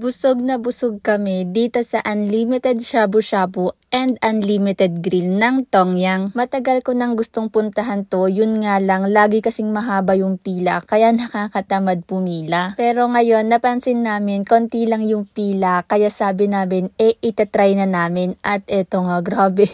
Busog na busog kami dito sa unlimited shabu-shabu and unlimited grill ng Tongyang. Matagal ko nang gustong puntahan to, yun nga lang, lagi kasing mahaba yung pila, kaya nakakatamad pumila. Pero ngayon, napansin namin, konti lang yung pila, kaya sabi namin, eh, itatry na namin. At eto nga, grabe.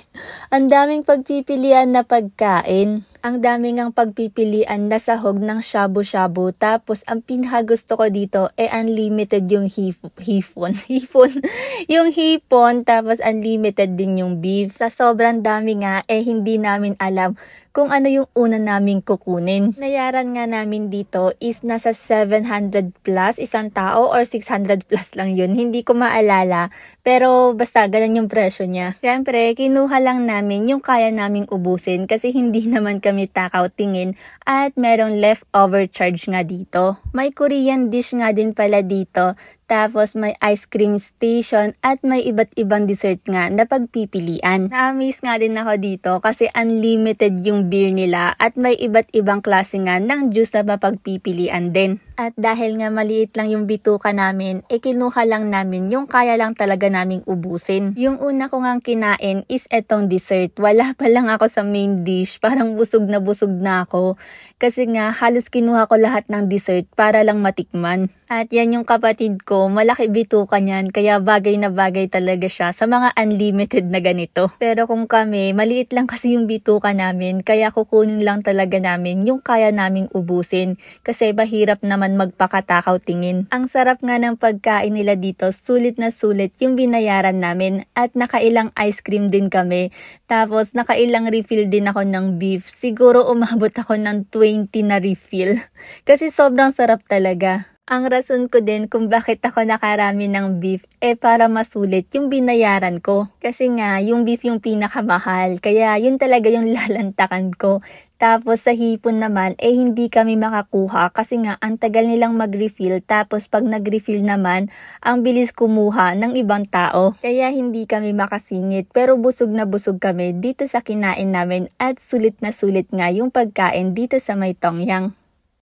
Ang daming pagpipilian na pagkain. Ang daming ngang pagpipilian na sahog ng shabu-shabu tapos ang pinakagusto ko dito eh unlimited yung hif hifon. hifon. yung hipon tapos unlimited din yung beef. Sa sobrang dami nga eh hindi namin alam kung ano yung una naming kukunin. Nayaran nga namin dito is nasa 700 plus isang tao or 600 plus lang yun. Hindi ko maalala pero basta ganun yung presyo niya. Siyempre kinuha lang namin yung kaya naming ubusin kasi hindi naman kami gamit na kautingin at merong leftover charge nga dito. May Korean dish nga din pala dito tapos may ice cream station at may iba't ibang dessert nga na pagpipilian. Na-amaze nga din ako dito kasi unlimited yung beer nila at may iba't ibang klase nga ng juice na mapagpipilian din. At dahil nga maliit lang yung bituka namin, ikinuha eh lang namin yung kaya lang talaga naming ubusin. Yung una ko ngang kinain is etong dessert. Wala pa lang ako sa main dish. Parang busog na busog na ako. Kasi nga halos kinuha ko lahat ng dessert para lang matikman. At yan yung kapatid ko ko, malaki bituka niyan kaya bagay na bagay talaga siya sa mga unlimited na ganito. Pero kung kami, maliit lang kasi yung bituka namin, kaya kukunin lang talaga namin yung kaya naming ubusin kasi mahirap naman magpakatakaw tingin. Ang sarap nga ng pagkain nila dito, sulit na sulit yung binayaran namin at nakailang ice cream din kami. Tapos nakailang refill din ako ng beef. Siguro umabot ako ng 20 na refill. kasi sobrang sarap talaga. Ang rason ko din kung bakit ako nakarami ng beef eh para masulit yung binayaran ko. Kasi nga, yung beef yung pinakamahal. Kaya yun talaga yung lalantakan ko. Tapos sa hipon naman, eh hindi kami makakuha kasi nga ang tagal nilang mag-refill. Tapos pag nag-refill naman, ang bilis kumuha ng ibang tao. Kaya hindi kami makasingit pero busog na busog kami dito sa kinain namin at sulit na sulit nga yung pagkain dito sa may tongyang.